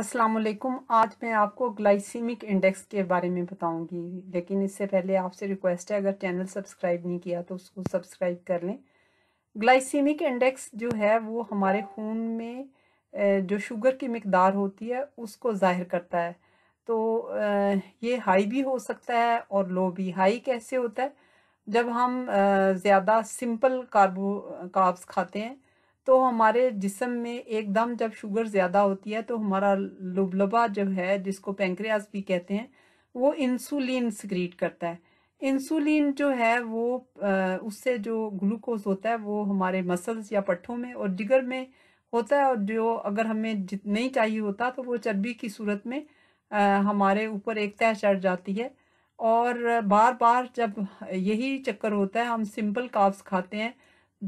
अस्सलाम वालेकुम आज मैं आपको ग्लाइसीमिक इंडेक्स के बारे में बताऊंगी लेकिन इससे पहले आपसे रिक्वेस्ट है अगर चैनल सब्सक्राइब नहीं किया तो उसको सब्सक्राइब कर लें ग्लाइसीमिक इंडेक्स जो है वो हमारे खून में जो शुगर की मकदार होती है उसको ज़ाहिर करता है तो ये हाई भी हो सकता है और लो भी हाई कैसे होता है जब हम ज़्यादा सिंपल कार्बो काब्स खाते हैं तो हमारे जिसम में एकदम जब शुगर ज़्यादा होती है तो हमारा लुबलबा जो है जिसको पेंक्रियाज भी कहते हैं वो इंसुलिन सिक्रीट करता है इंसुलिन जो है वो उससे जो ग्लूकोज होता है वो हमारे मसल्स या पट्ठों में और जिगर में होता है और जो अगर हमें जित नहीं चाहिए होता तो वो चर्बी की सूरत में हमारे ऊपर एक तय चढ़ जाती है और बार बार जब यही चक्कर होता है हम सिंपल काब्स खाते हैं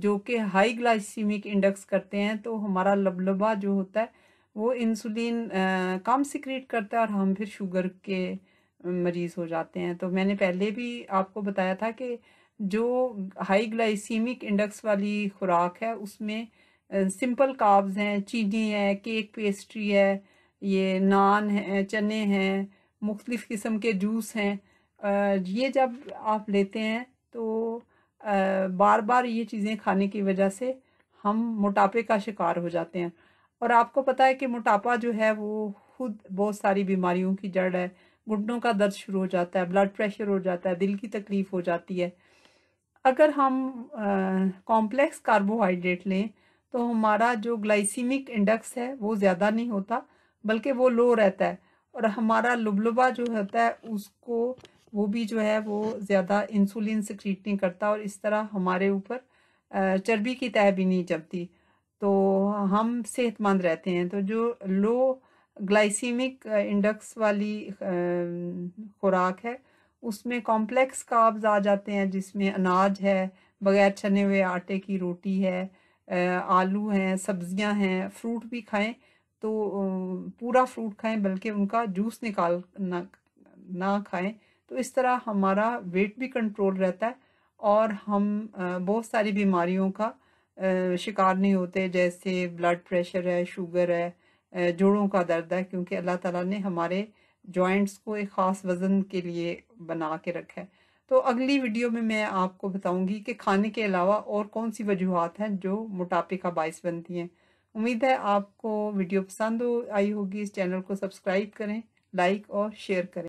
जो कि हाई ग्लाइसीमिक इंडेक्स करते हैं तो हमारा लबलबा जो होता है वो इंसुलिन कम सिक्रेट करता है और हम फिर शुगर के मरीज़ हो जाते हैं तो मैंने पहले भी आपको बताया था कि जो हाई ग्लाइसीमिक इंडेक्स वाली खुराक है उसमें सिंपल काब्ज़ हैं चीनी है केक पेस्ट्री है ये नान है चने हैं मुख्तलिफ़ किस्म के जूस हैं ये जब आप लेते हैं तो बार बार ये चीज़ें खाने की वजह से हम मोटापे का शिकार हो जाते हैं और आपको पता है कि मोटापा जो है वो खुद बहुत सारी बीमारियों की जड़ है घुटनों का दर्द शुरू हो जाता है ब्लड प्रेशर हो जाता है दिल की तकलीफ़ हो जाती है अगर हम कॉम्प्लेक्स कार्बोहाइड्रेट लें तो हमारा जो ग्लाइसीमिक इंडेक्स है वो ज़्यादा नहीं होता बल्कि वो लो रहता है और हमारा लुबलुबा जो होता है उसको वो भी जो है वो ज़्यादा इंसुलिन सिक्रीट नहीं करता और इस तरह हमारे ऊपर चर्बी की तय भी नहीं चपती तो हम सेहतमंद रहते हैं तो जो लो ग्लाइसीमिक इंडेक्स वाली खुराक है उसमें कॉम्प्लेक्स काब्ज आ जाते हैं जिसमें अनाज है बगैर छने हुए आटे की रोटी है आलू हैं सब्जियां हैं फ्रूट भी खाएं तो पूरा फ्रूट खाएं बल्कि उनका जूस निकाल ना ना खाएं तो इस तरह हमारा वेट भी कंट्रोल रहता है और हम बहुत सारी बीमारियों का शिकार नहीं होते जैसे ब्लड प्रेशर है शुगर है जोड़ों का दर्द है क्योंकि अल्लाह ताला ने हमारे जॉइंट्स को एक ख़ास वज़न के लिए बना के रखा है तो अगली वीडियो में मैं आपको बताऊंगी कि खाने के अलावा और कौन सी वजूहत हैं जो मोटापे का बायस बनती हैं उम्मीद है आपको वीडियो पसंद आई होगी इस चैनल को सब्सक्राइब करें लाइक और शेयर करें